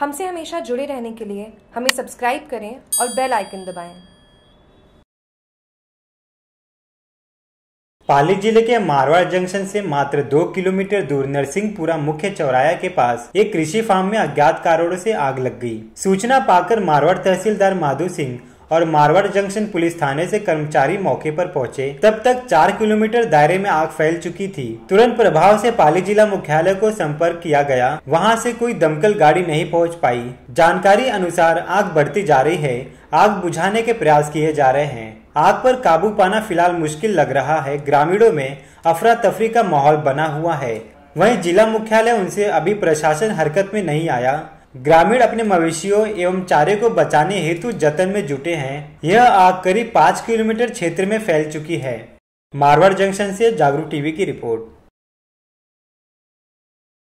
हमसे हमेशा जुड़े रहने के लिए हमें सब्सक्राइब करें और बेल आइकन दबाएं। पाली जिले के मारवाड़ जंक्शन से मात्र दो किलोमीटर दूर नरसिंहपुरा मुख्य चौराया के पास एक कृषि फार्म में अज्ञात कारोड़ों से आग लग गई। सूचना पाकर मारवाड़ तहसीलदार माधु सिंह और मारवाड़ जंक्शन पुलिस थाने से कर्मचारी मौके पर पहुंचे तब तक चार किलोमीटर दायरे में आग फैल चुकी थी तुरंत प्रभाव से पाली जिला मुख्यालय को संपर्क किया गया वहां से कोई दमकल गाड़ी नहीं पहुंच पाई जानकारी अनुसार आग बढ़ती जा रही है आग बुझाने के प्रयास किए जा रहे हैं आग पर काबू पाना फिलहाल मुश्किल लग रहा है ग्रामीणों में अफरा तफरी का माहौल बना हुआ है वहीं जिला मुख्यालय उनसे अभी प्रशासन हरकत में नहीं आया ग्रामीण अपने मवेशियों एवं चारे को बचाने हेतु जतन में जुटे हैं यह आग करीब पाँच किलोमीटर क्षेत्र में फैल चुकी है मारवाड़ जंक्शन से जागरूक टीवी की रिपोर्ट